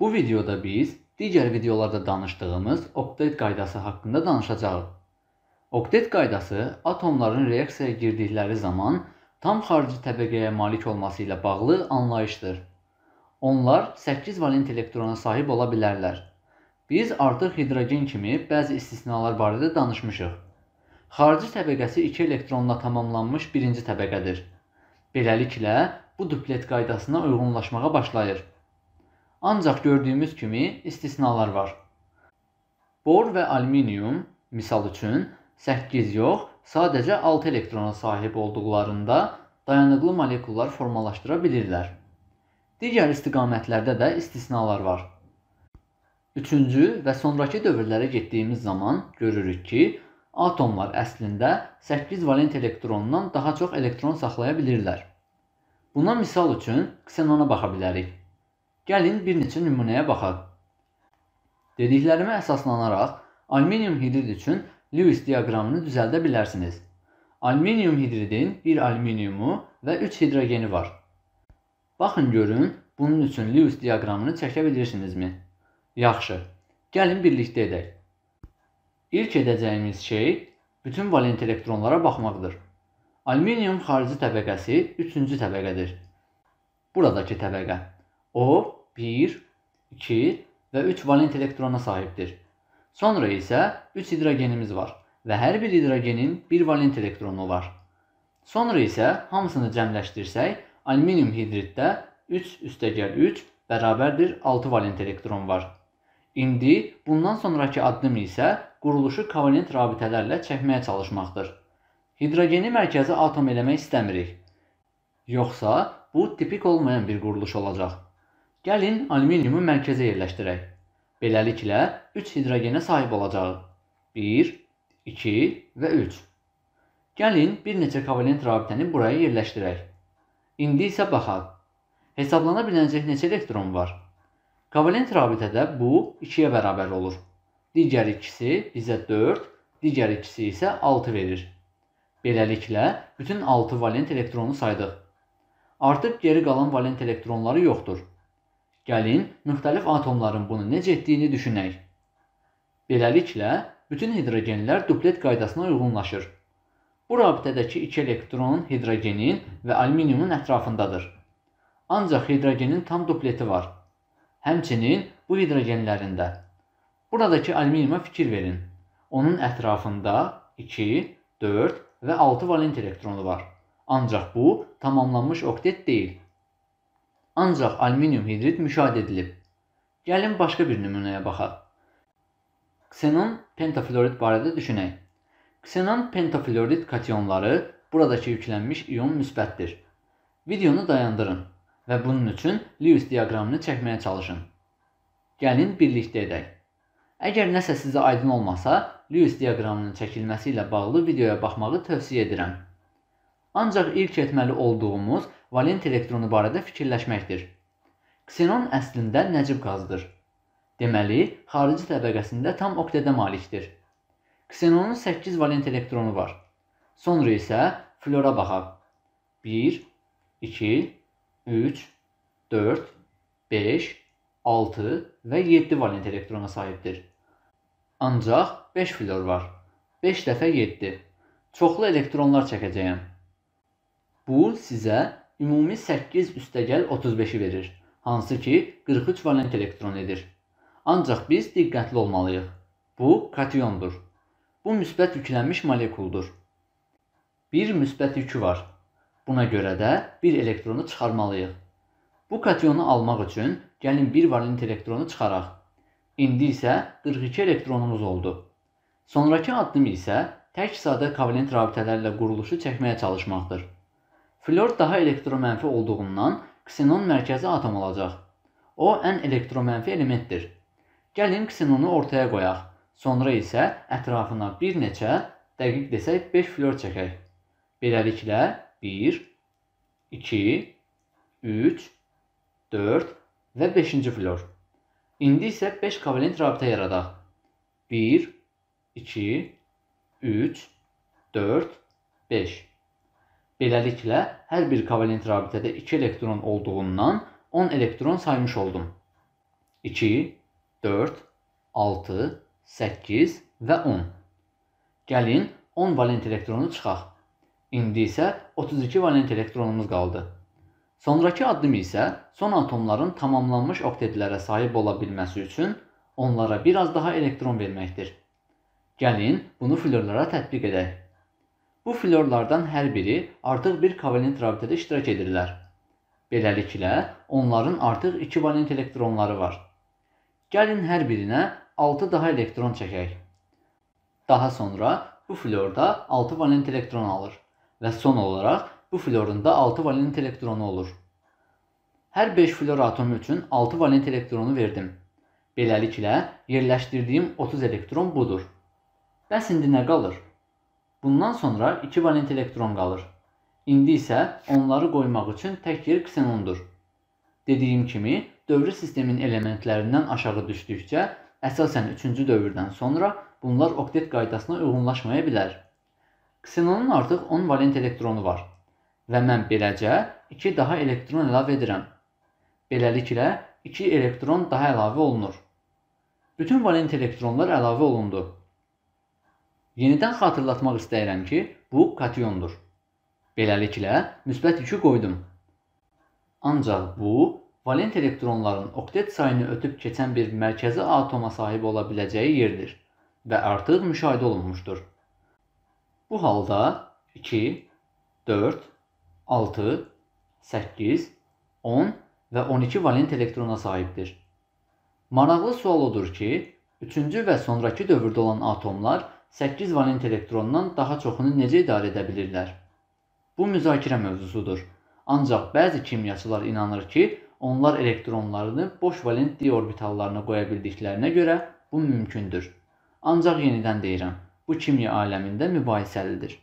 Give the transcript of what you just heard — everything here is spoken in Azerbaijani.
Bu videoda biz digər videolarda danışdığımız oktet qaydası haqqında danışacağıq. Oktet qaydası atomların reaksiyaya girdikləri zaman tam xarici təbəqəyə malik olması ilə bağlı anlayışdır. Onlar 8 valent elektrona sahib ola bilərlər. Biz artıq hidrogen kimi bəzi istisnalar barədə danışmışıq. Xarici təbəqəsi 2 elektronla tamamlanmış birinci təbəqədir. Beləliklə, bu duplet qaydasına uyğunlaşmağa başlayır. Ancaq gördüyümüz kimi istisnalar var. Bor və alüminium, misal üçün, 8 yox, sadəcə 6 elektrona sahib olduqlarında dayanıqlı molekullar formalaşdıra bilirlər. Digər istiqamətlərdə də istisnalar var. Üçüncü və sonrakı dövrlərə getdiyimiz zaman görürük ki, atomlar əslində 8 valent elektrondan daha çox elektron saxlaya bilirlər. Buna misal üçün ksenona baxa bilərik. Gəlin bir neçə nümunəyə baxaq. Dediklərimə əsaslanaraq alüminium hidrid üçün Lewis diaqramını düzəldə bilərsiniz. Alüminium hidridin bir alüminiumu və 3 hidrogeni var. Baxın görün, bunun üçün Lewis diaqramını çəkə bilirsinizmi? Yaxşı. Gəlin birlikdə edək. İlk edəcəyimiz şey bütün valent elektronlara baxmaqdır. Alüminium xarici təbəqəsi 3-cü təbəqədir. Buradakı təbəqə. O 1, 2 və 3 valent elektrona sahibdir. Sonra isə 3 hidrogenimiz var və hər bir hidrogenin 1 valent elektronu var. Sonra isə hamısını cəmləşdirsək, alüminium hidriddə 3 üstəgəl 3 bərabərdir 6 valent elektron var. İndi bundan sonrakı addım isə quruluşu kovalent rabitələrlə çəkməyə çalışmaqdır. Hidrogeni mərkəzi atom eləmək istəmirik. Yoxsa bu tipik olmayan bir quruluş olacaq. Gəlin alüminiumu mərkəzə yerləşdirək. Beləliklə 3 hidrogenə sahib olacağıq. 1, 2 və 3. Gəlin bir neçə kovalent rabitəni buraya yerləşdirək. İndi isə baxaq. Hesablana biləcək neçə elektron var? Kovalent rabitədə bu 2-yə bərabər olur. Digər ikisi bizə 4, digər ikisi isə 6 verir. Beləliklə, bütün 6 valent elektronu saydıq. Artıq geri qalan valent elektronları yoxdur. Gəlin müxtəlif atomların bunu necə etdiyini düşünək. Beləliklə, bütün hidrogenlər dublet qaydasına uyğunlaşır. Bu rabitədəki iki elektron hidrogenin və alüminiumun ətrafındadır. Ancaq hidrogenin tam dubleti var. Həmçinin bu hidrogenlərində. Buradakı alüminiuma fikir verin. Onun ətrafında 2, 4 və 6 valent elektronu var. Ancaq bu tamamlanmış oktet deyil ancaq alüminium hidrid müşahidə edilib. Gəlin başqa bir nümunəyə baxaq. Ksenon pentaflorid barədə düşünək. Ksenon pentaflorid kationları buradakı yüklənmiş ion müsbətdir. Videonu dayandırın və bunun üçün Lewis diaqramını çəkməyə çalışın. Gəlin birlikdə edək. Əgər nəsə sizə aydın olmasa, Lewis diaqramının çəkilməsi ilə bağlı videoya baxmağı tövsiyə edirəm ancaq ilk etməli olduğumuz valent elektronu barədə fikirləşməkdir. Ksenon əslində nəcib qazdır. Deməli, xarici təbəqəsində tam oktedə malikdir. Ksenonun 8 valent elektronu var. Sonra isə flora baxaq. 1, 2, 3, 4, 5, 6 və 7 valent elektrona sahibdir. Ancaq 5 flor var. 5 dəfə 7. Çoxlu elektronlar çəkəcəyəm. Bu sizə ümumi 8 üstəgəl 35-i verir, hansı ki 43 valent elektron edir. Ancaq biz diqqətli olmalıyıq. Bu kationdur. Bu müsbət yüklənmiş molekuldur. Bir müsbət yükü var. Buna görə də bir elektronu çıxarmalıyıq. Bu kationu almaq üçün gəlin bir valent elektronu çıxaraq. İndi isə 42 elektronumuz oldu. Sonrakı addım isə tək sadə kovalent rabitələrlə quruluşu çəkməyə çalışmaqdır. Flor daha elektromənfi olduğundan ksenon mərkəzi atom olacaq. O ən elektromənfi elementdir. Gəlin ksenonu ortaya qoyaq. Sonra isə ətrafına bir neçə, dəqiq desək 5 flor çəkək. Beləliklə 1 2 3 4 və 5-ci flor. İndi isə 5 kovalent rabitə yaradaq. 1 2 3 4 5 Beləliklə, hər bir kovalent rabitədə 2 elektron olduğundan 10 elektron saymış oldum. 2, 4, 6, 8 və 10. Gəlin 10 valent elektronu çıxaq. İndi isə 32 valent elektronumuz qaldı. Sonrakı addım isə son atomların tamamlanmış oktedlərə sahib ola bilməsi üçün onlara bir az daha elektron verməkdir. Gəlin bunu florlara tətbiq edək. Bu florlardan hər biri artıq bir kovalent rabitədə iştirak edirlər. Beləliklə, onların artıq ekivalent elektronları var. Gəlin hər birinə 6 daha elektron çəkək. Daha sonra bu florda 6 valent elektron alır və son olaraq bu florun da 6 valent elektronu olur. Hər 5 flor atomu üçün 6 valent elektronu verdim. Beləliklə, yerləşdirdiyim 30 elektron budur. Bəs indi nə qalır? Bundan sonra iki valent elektron qalır. İndi isə onları qoymaq üçün tək yer ksenondur. Dediyim kimi, dövrü sistemin elementlərindən aşağı düşdükcə, əsasən 3-cü dövrdən sonra bunlar oktet qaydasına uyğunlaşmaya bilər. Ksenonun artıq 10 valent elektronu var və mən beləcə 2 daha elektron əlavə edirəm. Beləliklə 2 elektron daha əlavə olunur. Bütün valent elektronlar əlavə olundu Yenidən xatırlatmaq istəyirəm ki, bu kationdur. Beləliklə, müsbət yükü qoydum. Ancaq bu, valent elektronların oktet sayını ötüb keçən bir mərkəzi atoma sahib ola biləcəyi yerdir və artıq müşahidə olunmuşdur. Bu halda 2, 4, 6, 8, 10 və 12 valent elektrona sahibdir. Maraqlı sual odur ki, üçüncü və sonrakı dövrdə olan atomlar 8 valent elektrondan daha çoxunu necə idarə edə bilirlər? Bu müzakirə mövzusudur. Ancaq bəzi kimyaçılar inanır ki, onlar elektronlarını boş valent d orbitallarına qoya bildiklərinə görə bu mümkündür. Ancaq yenidən deyirəm, bu kimya aləmində mübahisəlidir.